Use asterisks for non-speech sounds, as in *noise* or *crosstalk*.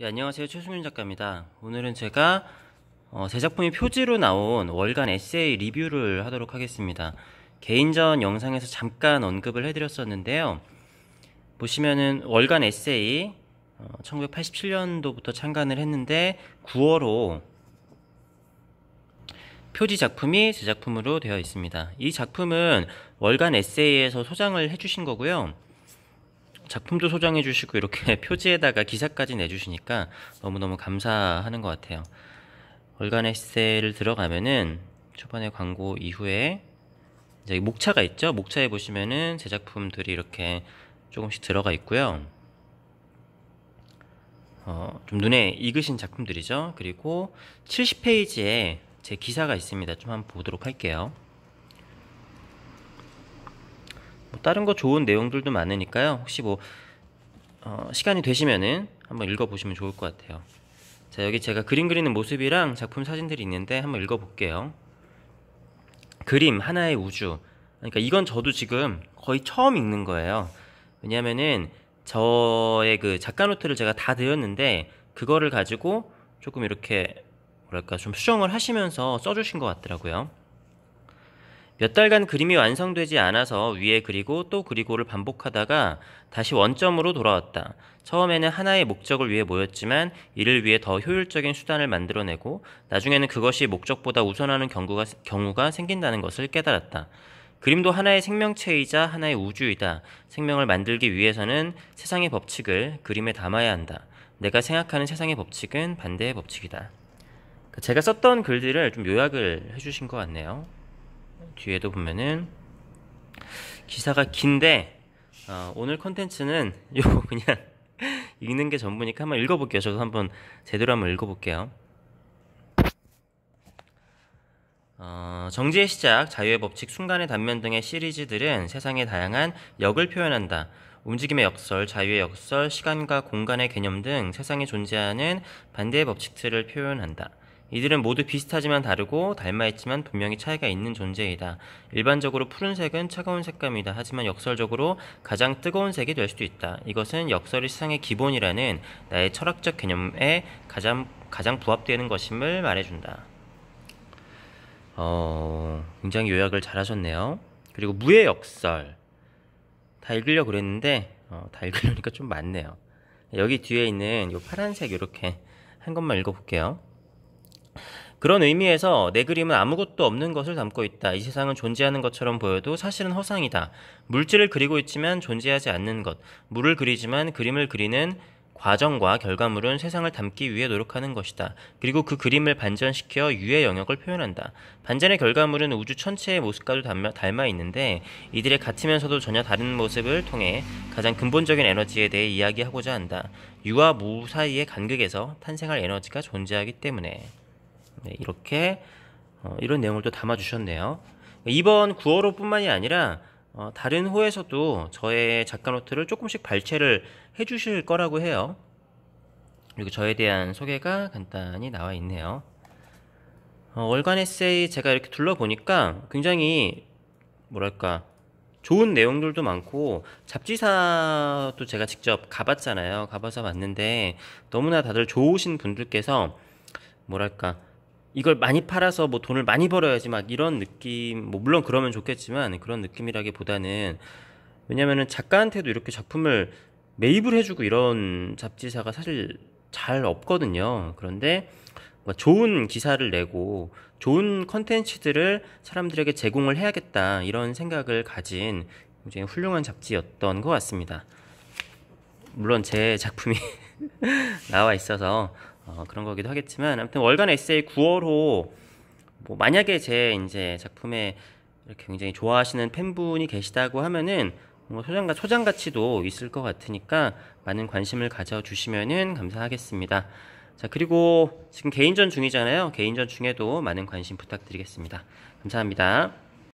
예, 안녕하세요. 최승민 작가입니다. 오늘은 제가 어, 제 작품이 표지로 나온 월간 에세이 리뷰를 하도록 하겠습니다. 개인전 영상에서 잠깐 언급을 해드렸었는데요. 보시면은 월간 에세이 어, 1987년도부터 창간을 했는데 9월호 표지 작품이 제 작품으로 되어 있습니다. 이 작품은 월간 에세이에서 소장을 해주신 거고요. 작품도 소장해 주시고 이렇게 *laughs* 표지에다가 기사까지 내주시니까 너무너무 감사하는 것 같아요. 월간 에세이를 들어가면은 초반에 광고 이후에 이제 목차가 있죠. 목차에 보시면은 제 작품들이 이렇게 조금씩 들어가 있고요. 어, 좀 눈에 익으신 작품들이죠. 그리고 70페이지에 제 기사가 있습니다. 좀 한번 보도록 할게요. 뭐 다른 거 좋은 내용들도 많으니까요. 혹시 뭐 어, 시간이 되시면은 한번 읽어보시면 좋을 것 같아요. 자 여기 제가 그림 그리는 모습이랑 작품 사진들이 있는데 한번 읽어볼게요. 그림 하나의 우주. 그러니까 이건 저도 지금 거의 처음 읽는 거예요. 왜냐면은 저의 그 작가 노트를 제가 다 드렸는데 그거를 가지고 조금 이렇게 뭐랄까 좀 수정을 하시면서 써주신 것 같더라고요. 몇 달간 그림이 완성되지 않아서 위에 그리고 또 그리고를 반복하다가 다시 원점으로 돌아왔다. 처음에는 하나의 목적을 위해 모였지만 이를 위해 더 효율적인 수단을 만들어내고 나중에는 그것이 목적보다 우선하는 경우가, 경우가 생긴다는 것을 깨달았다. 그림도 하나의 생명체이자 하나의 우주이다. 생명을 만들기 위해서는 세상의 법칙을 그림에 담아야 한다. 내가 생각하는 세상의 법칙은 반대의 법칙이다. 그 제가 썼던 글들을 좀 요약을 해주신 것 같네요. 뒤에도 보면은 기사가 긴데 어, 오늘 컨텐츠는 *laughs* 요거 그냥 *laughs* 읽는 게 전부니까 한번 읽어볼게요. 저도 한번 제대로 한번 읽어볼게요. 어, 정지의 시작, 자유의 법칙, 순간의 단면 등의 시리즈들은 세상의 다양한 역을 표현한다. 움직임의 역설, 자유의 역설, 시간과 공간의 개념 등 세상에 존재하는 반대의 법칙들을 표현한다. 이들은 모두 비슷하지만 다르고 닮아 있지만 분명히 차이가 있는 존재이다. 일반적으로 푸른색은 차가운 색감이다. 하지만 역설적으로 가장 뜨거운 색이 될 수도 있다. 이것은 역설이 세상의 기본이라는 나의 철학적 개념에 가장 가장 부합되는 것임을 말해준다. 어, 굉장히 요약을 잘하셨네요. 그리고 무의 역설 다 읽으려 고 그랬는데 어, 다 읽으려니까 좀 많네요. 여기 뒤에 있는 이 파란색 이렇게 한 것만 읽어볼게요. 그런 의미에서 내 그림은 아무것도 없는 것을 담고 있다. 이 세상은 존재하는 것처럼 보여도 사실은 허상이다. 물질을 그리고 있지만 존재하지 않는 것. 물을 그리지만 그림을 그리는 과정과 결과물은 세상을 담기 위해 노력하는 것이다. 그리고 그 그림을 반전시켜 유의 영역을 표현한다. 반전의 결과물은 우주 천체의 모습과도 닮아, 있는데 이들의 같으면서도 전혀 다른 모습을 통해 가장 근본적인 에너지에 대해 이야기하고자 한다. 유와 무 사이의 간극에서 탄생할 에너지가 존재하기 때문에. 네, 이렇게 어, 이런 내용을 또 담아주셨네요. 이번 9월호뿐만이 아니라 어, 다른 호에서도 저의 작가 노트를 조금씩 발췌를 해주실 거라고 해요. 그리고 저에 대한 소개가 간단히 나와 있네요. 어, 월간 에세이 제가 이렇게 둘러보니까 굉장히 뭐랄까 좋은 내용들도 많고 잡지사도 제가 직접 가봤잖아요. 가봐서 봤는데 너무나 다들 좋으신 분들께서 뭐랄까 이걸 많이 팔아서 뭐 돈을 많이 벌어야지 막 이런 느낌 뭐 물론 그러면 좋겠지만 그런 느낌이라기보다는 왜냐면은 작가한테도 이렇게 작품을 매입을 해주고 이런 잡지사가 사실 잘 없거든요. 그런데 좋은 기사를 내고 좋은 컨텐츠들을 사람들에게 제공을 해야겠다 이런 생각을 가진 굉장히 훌륭한 잡지였던 것 같습니다. 물론 제 작품이 *laughs* 나와 있어서 어, 그런 거기도 하겠지만 아무튼 월간 에세이 9월호 뭐 만약에 제 이제 작품에 이렇게 굉장히 좋아하시는 팬분이 계시다고 하면은 뭐 소장가 소장 가치도 있을 것 같으니까 많은 관심을 가져주시면은 감사하겠습니다. 자 그리고 지금 개인전 중이잖아요. 개인전 중에도 많은 관심 부탁드리겠습니다. 감사합니다.